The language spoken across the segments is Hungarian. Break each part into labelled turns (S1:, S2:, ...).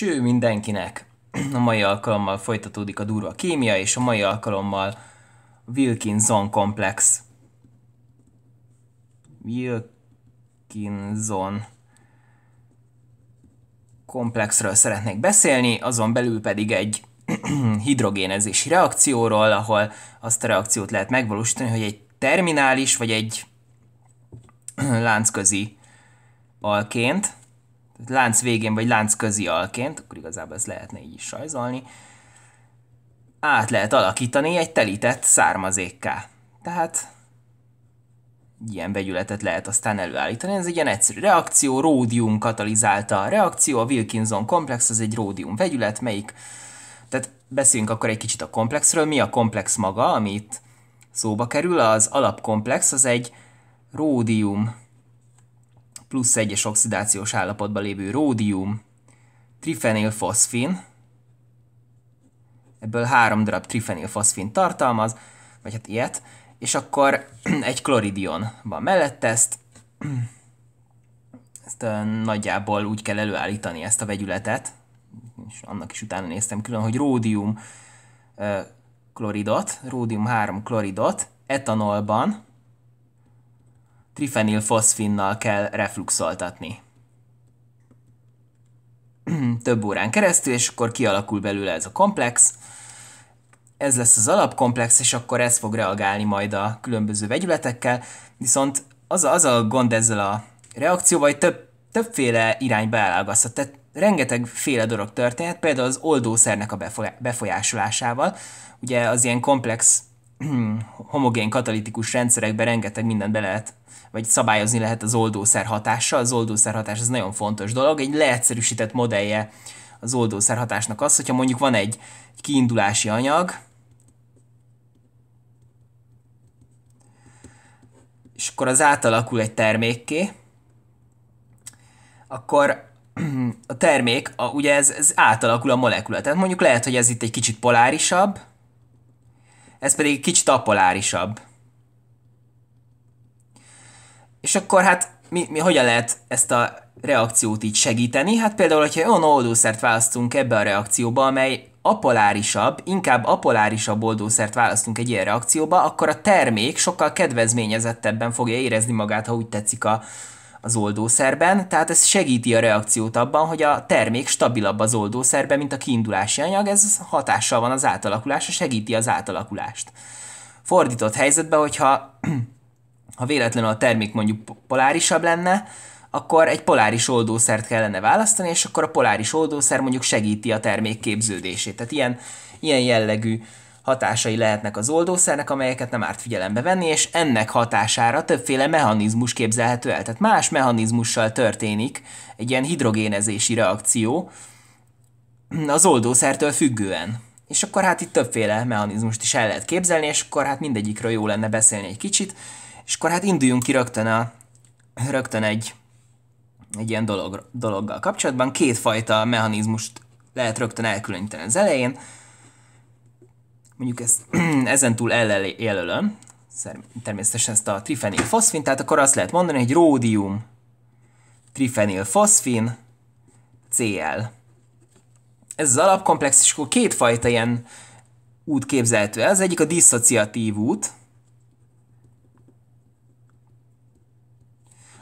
S1: Cső mindenkinek! A mai alkalommal folytatódik a durva kémia, és a mai alkalommal Wilkinson komplex. Wilkinson komplexről szeretnék beszélni, azon belül pedig egy hidrogénezési reakcióról, ahol azt a reakciót lehet megvalósítani, hogy egy terminális vagy egy láncközi alként lánc végén vagy lánc közi alként, akkor igazából ez lehetne így is rajzolni, át lehet alakítani egy telített származékká. Tehát ilyen vegyületet lehet aztán előállítani. Ez egy ilyen egyszerű reakció, ródium katalizálta a reakció, a Wilkinson komplex az egy ródium vegyület, melyik, tehát beszéljünk akkor egy kicsit a komplexről. Mi a komplex maga, amit szóba kerül? Az alapkomplex az egy ródium plusz egyes oxidációs állapotban lévő ródium, trifenilfoszfin, ebből három darab trifenilfoszfin tartalmaz, vagy hát ilyet, és akkor egy kloridion van mellett ezt, ezt nagyjából úgy kell előállítani ezt a vegyületet, és annak is utána néztem külön, hogy ródium kloridot, ródium 3 kloridot etanolban trifenilfoszfinnal kell refluxoltatni. Több órán keresztül, és akkor kialakul belőle ez a komplex. Ez lesz az alapkomplex, és akkor ez fog reagálni majd a különböző vegyületekkel, viszont az a, az a gond ezzel a reakcióval, hogy több, többféle irányba elágazhat. Tehát rengeteg féle dolog történhet, például az oldószernek a befolyásolásával. Ugye az ilyen komplex homogén katalitikus rendszerekben rengeteg mindent be lehet vagy szabályozni lehet az oldószer hatása. Az oldószer hatás az nagyon fontos dolog. Egy leegyszerűsített modellje az oldószer hatásnak az, hogyha mondjuk van egy kiindulási anyag, és akkor az átalakul egy termékké, akkor a termék, a, ugye ez, ez átalakul a molekula. Tehát mondjuk lehet, hogy ez itt egy kicsit polárisabb, ez pedig egy kicsit apolárisabb. És akkor hát mi, mi hogyan lehet ezt a reakciót így segíteni? Hát például, hogyha olyan oldószert választunk ebbe a reakcióba, amely apolárisabb, inkább apolárisabb oldószert választunk egy ilyen reakcióba, akkor a termék sokkal kedvezményezettebben fogja érezni magát, ha úgy tetszik a, az oldószerben, tehát ez segíti a reakciót abban, hogy a termék stabilabb az oldószerben, mint a kiindulási anyag, ez hatással van az átalakulásra, segíti az átalakulást. Fordított helyzetben, hogyha ha véletlenül a termék mondjuk polárisabb lenne, akkor egy poláris oldószert kellene választani, és akkor a poláris oldószer mondjuk segíti a termék képződését. Tehát ilyen, ilyen jellegű hatásai lehetnek az oldószernek, amelyeket nem árt figyelembe venni, és ennek hatására többféle mechanizmus képzelhető el. Tehát más mechanizmussal történik egy ilyen hidrogénezési reakció az oldószertől függően. És akkor hát itt többféle mechanizmust is el lehet képzelni, és akkor hát mindegyikről jó lenne beszélni egy kicsit. És akkor hát induljunk ki rögtön, a, rögtön egy, egy ilyen dolog, dologgal kapcsolatban. Kétfajta mechanizmust lehet rögtön elkülöníteni az elején. Mondjuk ezt ezen túl eljelölöm, természetesen ezt a trifenil foszfin, tehát akkor azt lehet mondani, hogy ródium trifenil foszfin Cl. Ez az alapkomplex, és akkor kétfajta ilyen út képzelhető. Az egyik a diszociatív út,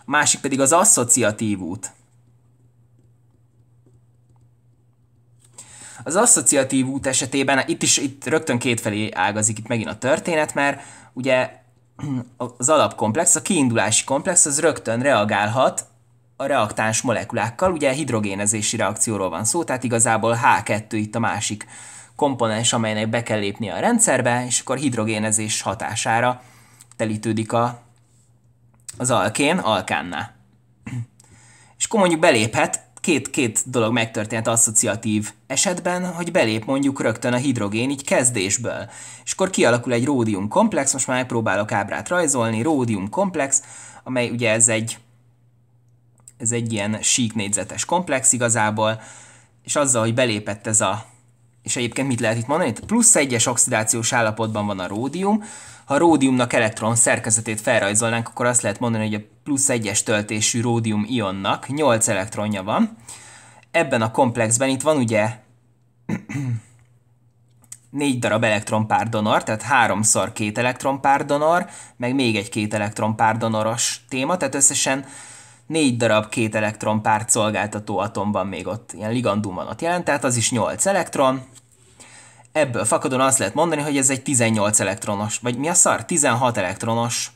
S1: másik pedig az asszociatív út. Az asszociatív út esetében, itt is itt rögtön kétfelé ágazik itt megint a történet, mert ugye az alapkomplex, a kiindulási komplex az rögtön reagálhat a reaktáns molekulákkal, ugye hidrogénezési reakcióról van szó, tehát igazából H2 itt a másik komponens, amelynek be kell lépni a rendszerbe, és akkor hidrogénezés hatására telítődik a az alkén alkánná. És akkor mondjuk beléphet, két, két dolog megtörtént asszociatív esetben, hogy belép mondjuk rögtön a hidrogén így kezdésből. És akkor kialakul egy ródium komplex, most már megpróbálok ábrát rajzolni, ródium komplex, amely ugye ez egy, ez egy ilyen sík négyzetes komplex igazából, és azzal, hogy belépett ez a és egyébként mit lehet itt mondani? Plusz egyes oxidációs állapotban van a ródium. Ha a ródiumnak elektron szerkezetét felrajzolnánk, akkor azt lehet mondani, hogy a plusz egyes töltésű ródium ionnak 8 elektronja van. Ebben a komplexben itt van ugye négy darab elektronpár donor, tehát háromszor két elektronpár donor, meg még egy két elektronpár donoros téma, tehát összesen négy darab két elektron párt szolgáltató atom van még ott, ilyen van ott jelent, tehát az is 8 elektron. Ebből fakadon azt lehet mondani, hogy ez egy 18 elektronos, vagy mi a szar? 16 elektronos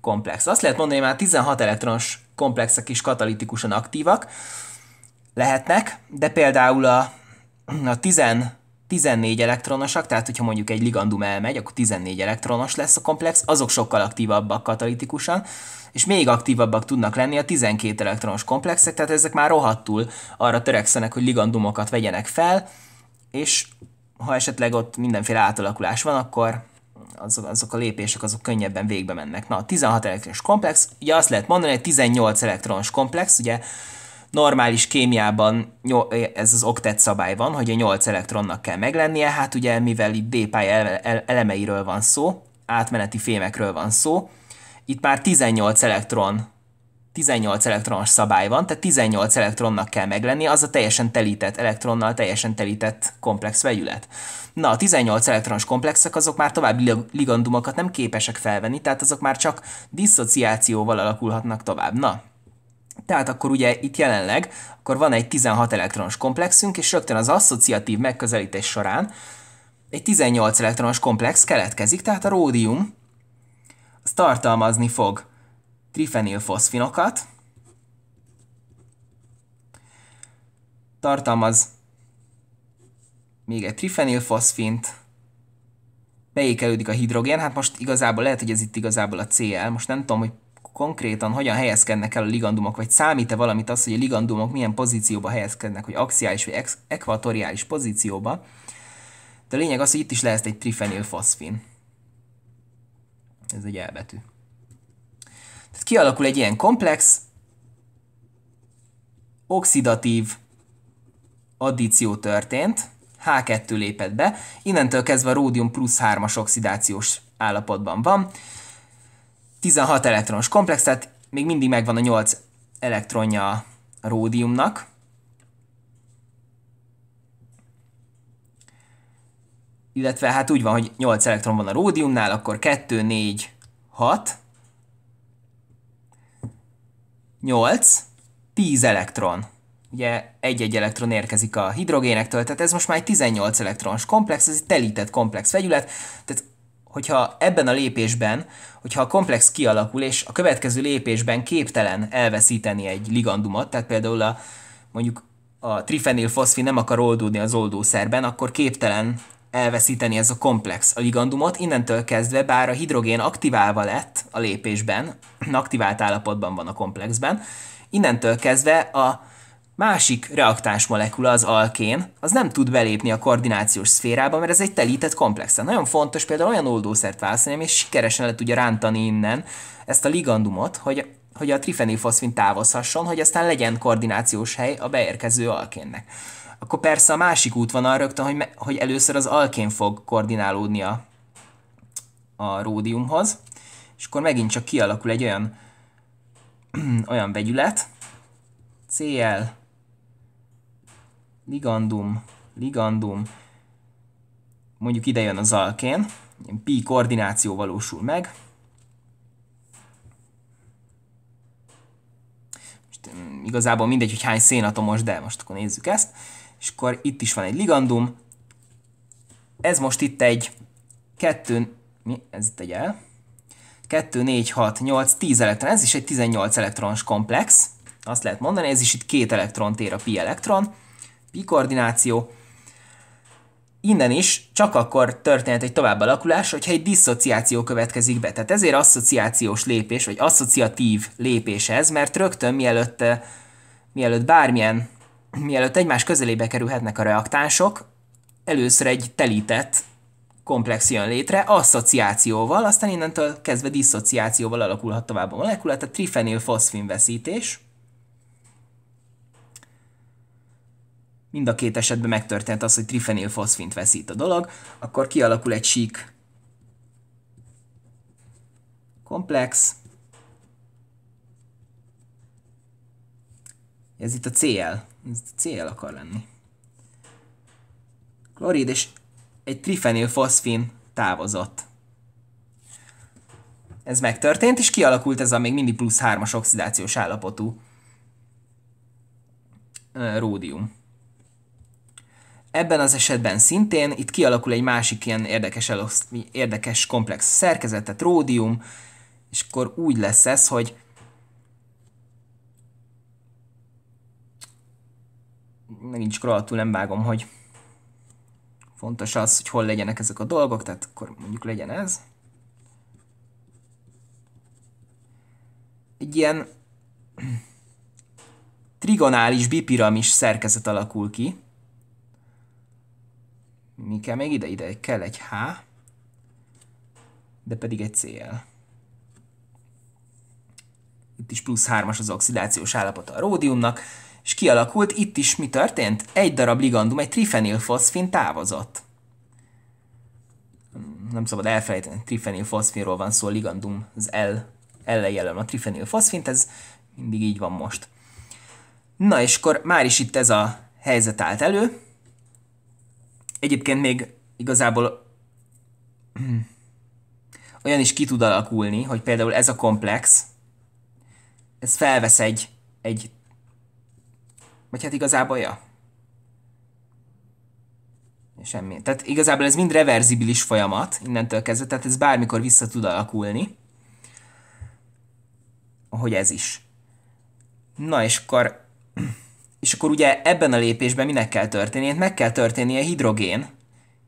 S1: komplex. Azt lehet mondani, hogy már 16 elektronos komplexek is katalitikusan aktívak lehetnek, de például a, a 10 14 elektronosak, tehát hogyha mondjuk egy ligandum elmegy, akkor 14 elektronos lesz a komplex, azok sokkal aktívabbak katalitikusan, és még aktívabbak tudnak lenni a 12 elektronos komplexek, tehát ezek már rohadtul arra törekszenek, hogy ligandumokat vegyenek fel, és ha esetleg ott mindenféle átalakulás van, akkor azok, azok a lépések azok könnyebben végbe mennek. Na, a 16 elektronos komplex, ugye azt lehet mondani, hogy 18 elektronos komplex, ugye normális kémiában ez az oktet szabály van, hogy a 8 elektronnak kell meglennie, hát ugye mivel itt D-pálya elemeiről van szó, átmeneti fémekről van szó, itt már 18 elektron 18 elektronos szabály van, tehát 18 elektronnak kell meglenni, az a teljesen telített elektronnal teljesen telített komplex vegyület. Na, a 18 elektronos komplexek azok már további ligandumokat nem képesek felvenni, tehát azok már csak diszociációval alakulhatnak tovább. Na, tehát akkor ugye itt jelenleg akkor van egy 16 elektronos komplexünk, és rögtön az asszociatív megközelítés során egy 18 elektronos komplex keletkezik, tehát a ródium az tartalmazni fog trifenilfoszfinokat, tartalmaz még egy trifenilfoszfint, beékelődik a hidrogén, hát most igazából lehet, hogy ez itt igazából a Cl, most nem tudom, hogy konkrétan hogyan helyezkednek el a ligandumok, vagy számít-e valamit az, hogy a ligandumok milyen pozícióba helyezkednek, hogy axiális vagy ekvatoriális pozícióba. De a lényeg az, hogy itt is lehet egy trifenilfoszfin. Ez egy elbetű. Tehát kialakul egy ilyen komplex, oxidatív addíció történt, H2 lépett be, innentől kezdve a ródium plusz 3-as oxidációs állapotban van, 16 elektronos komplex, tehát még mindig megvan a 8 elektronja a ródiumnak. Illetve hát úgy van, hogy 8 elektron van a ródiumnál, akkor 2, 4, 6, 8, 10 elektron. Ugye egy-egy elektron érkezik a hidrogénektől, tehát ez most már egy 18 elektronos komplex, ez egy telített komplex vegyület, tehát hogyha ebben a lépésben, hogyha a komplex kialakul, és a következő lépésben képtelen elveszíteni egy ligandumot, tehát például a, mondjuk a trifenilfoszfi nem akar oldódni az oldószerben, akkor képtelen elveszíteni ez a komplex a ligandumot, innentől kezdve, bár a hidrogén aktiválva lett a lépésben, aktivált állapotban van a komplexben, innentől kezdve a másik reaktáns molekula, az alkén, az nem tud belépni a koordinációs szférába, mert ez egy telített komplexen. Nagyon fontos például olyan oldószert választani, és sikeresen le tudja rántani innen ezt a ligandumot, hogy hogy a trifenilfoszfin távozhasson, hogy aztán legyen koordinációs hely a beérkező alkénnek. Akkor persze a másik út van arra rögtön, hogy, hogy először az alkén fog koordinálódni a, a ródiumhoz, és akkor megint csak kialakul egy olyan, olyan vegyület, Cl ligandum, ligandum, mondjuk ide jön az alkén, ilyen pi koordináció valósul meg. Most igazából mindegy, hogy hány szénatomos, de most akkor nézzük ezt. És akkor itt is van egy ligandum. Ez most itt egy 2, mi? Ez itt egy el. 2, 4, 6, 8, 10 elektron. Ez is egy 18 elektrons komplex. Azt lehet mondani, ez is itt két elektron tér a pi elektron pi koordináció. Innen is csak akkor történhet egy alakulás, hogyha egy diszociáció következik be. Tehát ezért asszociációs lépés, vagy asszociatív lépés ez, mert rögtön mielőtt, eh, mielőtt bármilyen, mielőtt egymás közelébe kerülhetnek a reaktánsok, először egy telített komplex jön létre, asszociációval, aztán innentől kezdve diszociációval alakulhat tovább a molekula, tehát trifenilfoszfin veszítés, mind a két esetben megtörtént az, hogy trifenilfoszfint veszít a dolog, akkor kialakul egy sík komplex. Ez itt a CL. Ez a CL akar lenni. Klorid és egy trifenilfoszfin távozott. Ez megtörtént, és kialakult ez a még mindig plusz 3-as oxidációs állapotú ródium. Ebben az esetben szintén itt kialakul egy másik ilyen érdekes, eloszt, érdekes komplex szerkezet, tehát ródium, és akkor úgy lesz ez, hogy megint csak rohadtul nem vágom, hogy fontos az, hogy hol legyenek ezek a dolgok, tehát akkor mondjuk legyen ez. Egy ilyen trigonális bipiramis szerkezet alakul ki, mi kell még ide? Ide kell egy H, de pedig egy CL. Itt is plusz 3-as az oxidációs állapota a ródiumnak, és kialakult, itt is mi történt? Egy darab ligandum, egy trifenilfoszfin távozott. Nem szabad elfelejteni, trifenilfoszfinról van szó, ligandum, az L, L jelöl a trifenilfoszfint, ez mindig így van most. Na és akkor már is itt ez a helyzet állt elő, Egyébként még igazából hmm, olyan is ki tud alakulni, hogy például ez a komplex, ez felvesz egy, egy vagy hát igazából, ja. Semmi. Tehát igazából ez mind reverzibilis folyamat innentől kezdve, tehát ez bármikor vissza tud alakulni. Hogy ez is. Na és akkor hmm, és akkor ugye ebben a lépésben minek kell történnie? Meg kell történnie hidrogén,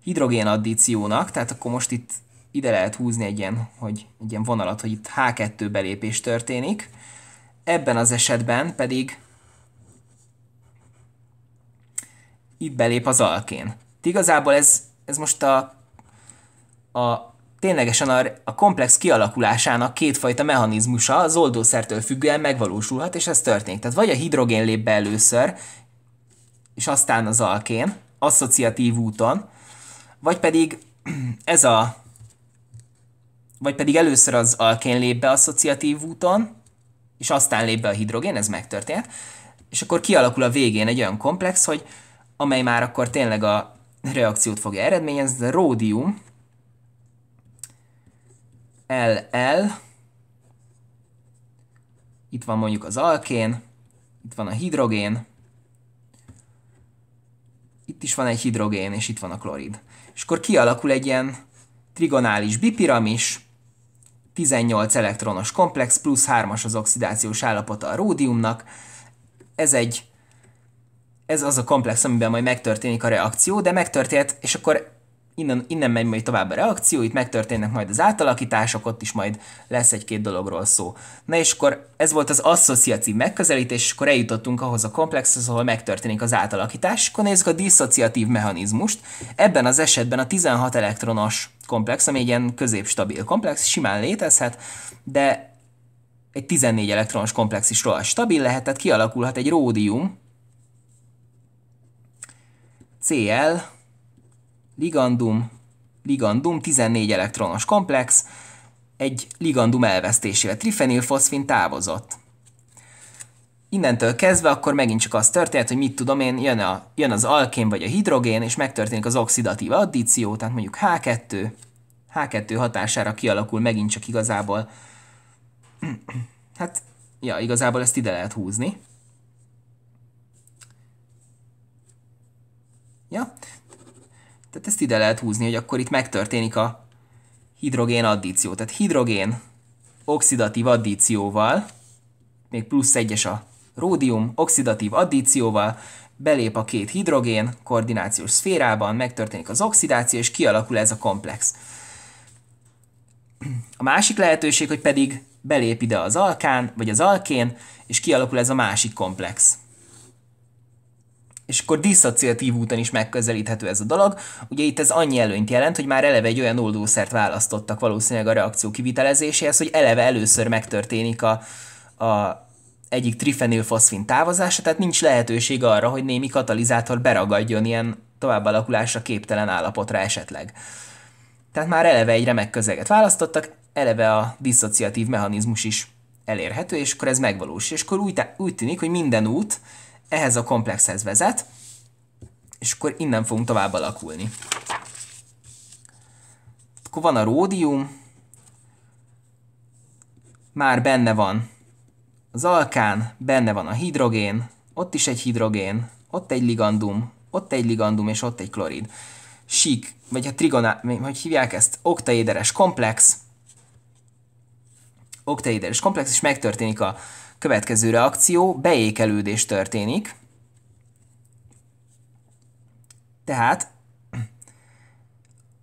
S1: hidrogén addíciónak, tehát akkor most itt ide lehet húzni egy ilyen, hogy, egy ilyen vonalat, hogy itt H2 belépés történik. Ebben az esetben pedig itt belép az alkén. Itt igazából ez, ez most a, a ténylegesen a, a komplex kialakulásának kétfajta mechanizmusa az oldószertől függően megvalósulhat, és ez történik. Tehát vagy a hidrogén lép be először, és aztán az alkén, asszociatív úton, vagy pedig ez a vagy pedig először az alkén lép be asszociatív úton, és aztán lép be a hidrogén, ez megtörtént, és akkor kialakul a végén egy olyan komplex, hogy amely már akkor tényleg a reakciót fogja eredményezni, ez a ródium, LL, itt van mondjuk az alkén, itt van a hidrogén, itt is van egy hidrogén, és itt van a klorid. És akkor kialakul egy ilyen trigonális bipiramis, 18 elektronos komplex, plusz 3-as az oxidációs állapota a ródiumnak. Ez egy ez az a komplex, amiben majd megtörténik a reakció, de megtörtént, és akkor innen, innen megy majd tovább a reakció, itt megtörténnek majd az átalakítások, ott is majd lesz egy-két dologról szó. Na és akkor ez volt az asszociatív megközelítés, és akkor eljutottunk ahhoz a komplexhez, ahol megtörténik az átalakítás, és akkor nézzük a diszociatív mechanizmust. Ebben az esetben a 16 elektronos komplex, ami egy ilyen középstabil komplex, simán létezhet, de egy 14 elektronos komplex is róla stabil lehet, tehát kialakulhat egy ródium, Cl, ligandum, ligandum, 14 elektronos komplex, egy ligandum elvesztésével. Trifenilfoszfin távozott. Innentől kezdve akkor megint csak az történt, hogy mit tudom én, jön, a, jön az alkén vagy a hidrogén, és megtörténik az oxidatív addíció, tehát mondjuk H2, H2 hatására kialakul megint csak igazából, hát, ja, igazából ezt ide lehet húzni. Ja, tehát ezt ide lehet húzni, hogy akkor itt megtörténik a hidrogén addíció. Tehát hidrogén oxidatív addícióval, még plusz egyes a ródium, oxidatív addícióval, belép a két hidrogén koordinációs szférában, megtörténik az oxidáció, és kialakul ez a komplex. A másik lehetőség, hogy pedig belép ide az alkán, vagy az alkén, és kialakul ez a másik komplex és akkor diszociatív úton is megközelíthető ez a dolog. Ugye itt ez annyi előnyt jelent, hogy már eleve egy olyan oldószert választottak valószínűleg a reakció kivitelezéséhez, hogy eleve először megtörténik a, a egyik trifenilfoszfin távozása, tehát nincs lehetőség arra, hogy némi katalizátor beragadjon ilyen alakulásra képtelen állapotra esetleg. Tehát már eleve egy remek közeget választottak, eleve a diszociatív mechanizmus is elérhető, és akkor ez megvalósul. És akkor úgy, úgy tűnik, hogy minden út, ehhez a komplexhez vezet, és akkor innen fogunk tovább alakulni. Akkor van a ródium, már benne van az alkán, benne van a hidrogén, ott is egy hidrogén, ott egy ligandum, ott egy ligandum, és ott egy klorid. Sík, vagy a trigoná, hogy hívják ezt, oktaéderes komplex, oktaéderes komplex, és megtörténik a Következő reakció, beékelődés történik. Tehát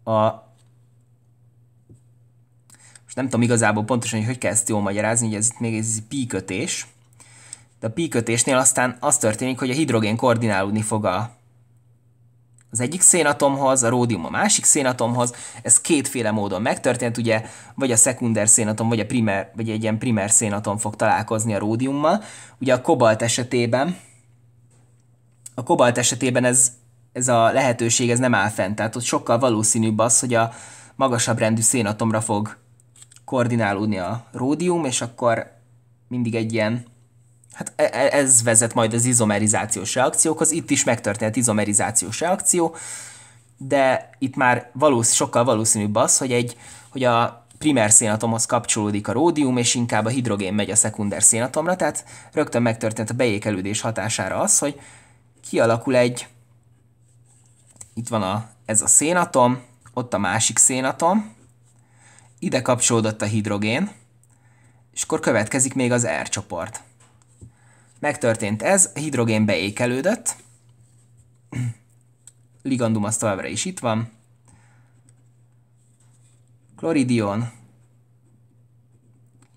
S1: a most nem tudom igazából pontosan, hogy hogy kell ezt jól magyarázni, hogy ez itt még ez píkötés. De a píkötésnél aztán az történik, hogy a hidrogén koordinálódni fog a az egyik szénatomhoz, a ródium a másik szénatomhoz. Ez kétféle módon megtörtént, ugye, vagy a szekunder szénatom, vagy a primer, vagy egy ilyen primer szénatom fog találkozni a ródiummal. Ugye a kobalt esetében, a kobalt esetében ez, ez a lehetőség ez nem áll fent, tehát ott sokkal valószínűbb az, hogy a magasabb rendű szénatomra fog koordinálódni a ródium, és akkor mindig egy ilyen Hát e, e, ez vezet majd az izomerizációs reakciókhoz, itt is megtörtént izomerizációs reakció, de itt már valósz, sokkal valószínűbb az, hogy, egy, hogy a primer szénatomhoz kapcsolódik a ródium, és inkább a hidrogén megy a szekunder szénatomra, tehát rögtön megtörtént a beékelődés hatására az, hogy kialakul egy, itt van a, ez a szénatom, ott a másik szénatom, ide kapcsolódott a hidrogén, és akkor következik még az R csoport. Megtörtént ez, hidrogén beékelődött, ligandum az továbbra is itt van, kloridion,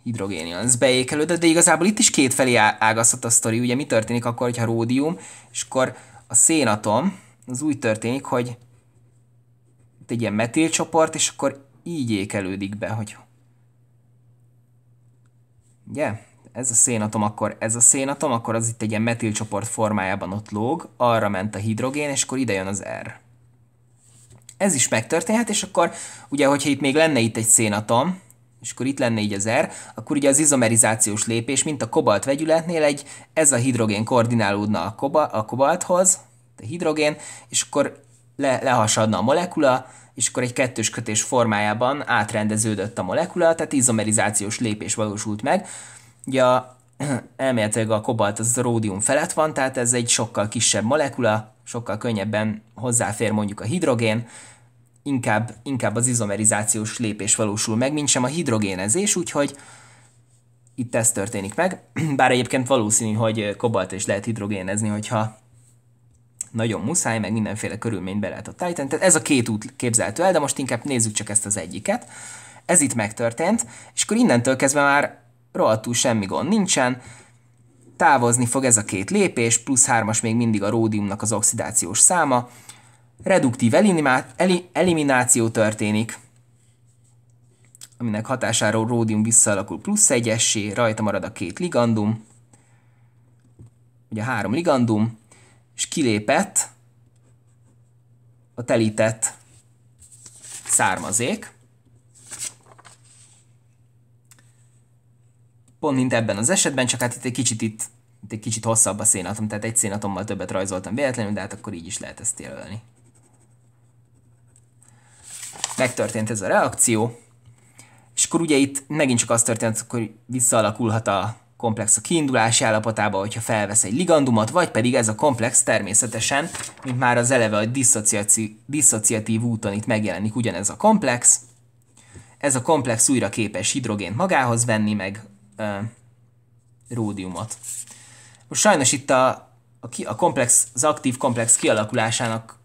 S1: hidrogénion, ez beékelődött, de igazából itt is kétfelé ágazhat a sztori, ugye mi történik akkor, hogyha ródium, és akkor a szénatom, az úgy történik, hogy itt egy ilyen metilcsoport, és akkor így ékelődik be, hogy ugye? ez a szénatom, akkor ez a szénatom, akkor az itt egy ilyen metilcsoport formájában ott lóg, arra ment a hidrogén, és akkor ide jön az R. Ez is megtörténhet, és akkor ugye, hogyha itt még lenne itt egy szénatom, és akkor itt lenne így az R, akkor ugye az izomerizációs lépés, mint a kobalt vegyületnél egy, ez a hidrogén koordinálódna a, koba, a kobalthoz, a hidrogén, és akkor le, lehasadna a molekula, és akkor egy kettős kötés formájában átrendeződött a molekula, tehát izomerizációs lépés valósult meg. Ugye a, elméletileg a kobalt az a ródium felett van, tehát ez egy sokkal kisebb molekula, sokkal könnyebben hozzáfér mondjuk a hidrogén, inkább, inkább az izomerizációs lépés valósul meg, mint sem a hidrogénezés, úgyhogy itt ez történik meg. Bár egyébként valószínű, hogy kobalt is lehet hidrogénezni, hogyha nagyon muszáj, meg mindenféle be lehet a Titan. Tehát ez a két út képzelhető el, de most inkább nézzük csak ezt az egyiket. Ez itt megtörtént, és akkor innentől kezdve már rohadtul semmi gond nincsen, távozni fog ez a két lépés, plusz hármas még mindig a ródiumnak az oxidációs száma, reduktív eli, elimináció történik, aminek hatására a ródium visszaalakul plusz egyessé, rajta marad a két ligandum, ugye három ligandum, és kilépett a telített származék, pont mint ebben az esetben, csak hát itt egy kicsit itt, itt egy kicsit hosszabb a szénatom, tehát egy szénatommal többet rajzoltam véletlenül, de hát akkor így is lehet ezt jelölni. Megtörtént ez a reakció, és akkor ugye itt megint csak az történt, hogy visszaalakulhat a komplex a kiindulási állapotába, hogyha felvesz egy ligandumot, vagy pedig ez a komplex természetesen, mint már az eleve a diszociatív úton itt megjelenik ugyanez a komplex, ez a komplex újra képes hidrogént magához venni, meg ö, ródiumot. Most sajnos itt a, a, ki, a komplex, az aktív komplex kialakulásának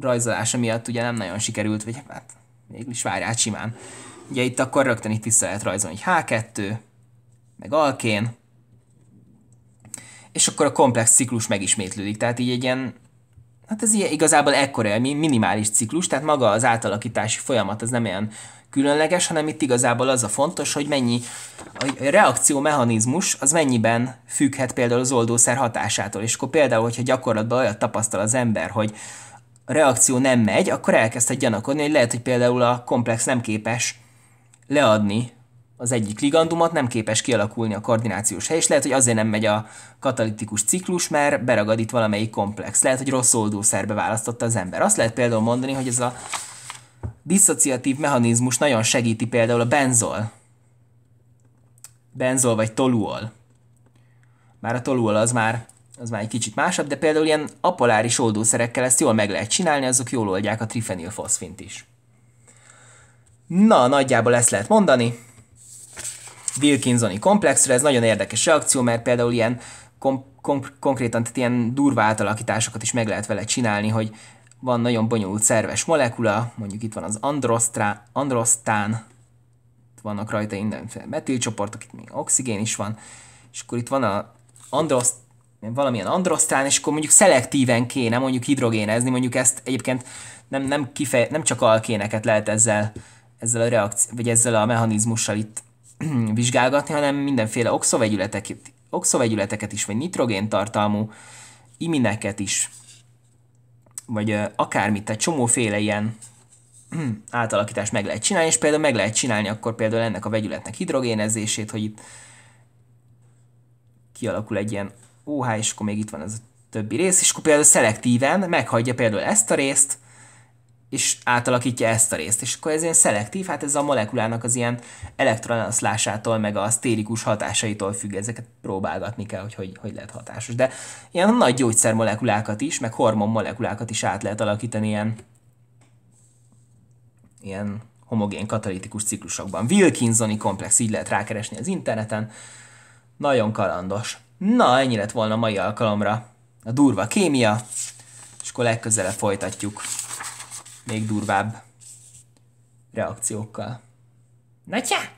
S1: rajzolása miatt ugye nem nagyon sikerült, vagy hát mégis várj át simán. Ugye itt akkor rögtön itt vissza lehet rajzolni, hogy H2, meg alkén, és akkor a komplex ciklus megismétlődik. Tehát így egy ilyen, hát ez igazából ekkora, minimális ciklus, tehát maga az átalakítási folyamat, az nem olyan különleges, hanem itt igazából az a fontos, hogy mennyi a reakciómechanizmus az mennyiben függhet például az oldószer hatásától. És akkor például, hogyha gyakorlatban olyat tapasztal az ember, hogy a reakció nem megy, akkor elkezdhet gyanakodni, hogy lehet, hogy például a komplex nem képes leadni az egyik ligandumot, nem képes kialakulni a koordinációs hely, és lehet, hogy azért nem megy a katalitikus ciklus, mert beragad itt valamelyik komplex. Lehet, hogy rossz oldószerbe választotta az ember. Azt lehet például mondani, hogy ez a diszociatív mechanizmus nagyon segíti például a benzol. Benzol vagy toluol. Bár a toluol az már, az már egy kicsit másabb, de például ilyen apoláris oldószerekkel ezt jól meg lehet csinálni, azok jól oldják a trifenilfoszfint is. Na, nagyjából ezt lehet mondani. Wilkinsoni komplexre, ez nagyon érdekes reakció, mert például ilyen kom- kom- konkrétan tehát ilyen durva átalakításokat is meg lehet vele csinálni, hogy van nagyon bonyolult szerves molekula, mondjuk itt van az androsztrá, androsztán, itt vannak rajta mindenféle metilcsoportok, itt még oxigén is van, és akkor itt van a androszt, valamilyen androsztán, és akkor mondjuk szelektíven kéne mondjuk hidrogénezni, mondjuk ezt egyébként nem, nem, kifeje, nem csak alkéneket lehet ezzel, ezzel a reakció, vagy ezzel a mechanizmussal itt vizsgálgatni, hanem mindenféle oxovegyületeket, oxovegyületeket is, vagy nitrogén tartalmú imineket is vagy akármit, tehát csomóféle ilyen hmm, átalakítást meg lehet csinálni, és például meg lehet csinálni akkor például ennek a vegyületnek hidrogénezését, hogy itt kialakul egy ilyen OH, és akkor még itt van ez a többi rész, és akkor például szelektíven meghagyja például ezt a részt, és átalakítja ezt a részt. És akkor ez ilyen szelektív, hát ez a molekulának az ilyen elektronaszlásától, meg a sztérikus hatásaitól függ, ezeket próbálgatni kell, hogy, hogy hogy lehet hatásos. De ilyen nagy gyógyszermolekulákat is, meg hormon molekulákat is át lehet alakítani ilyen, ilyen homogén katalitikus ciklusokban. Wilkinsoni komplex, így lehet rákeresni az interneten. Nagyon kalandos. Na, ennyi lett volna mai alkalomra. A durva kémia, és akkor legközelebb folytatjuk még durvább reakciókkal. Na csak!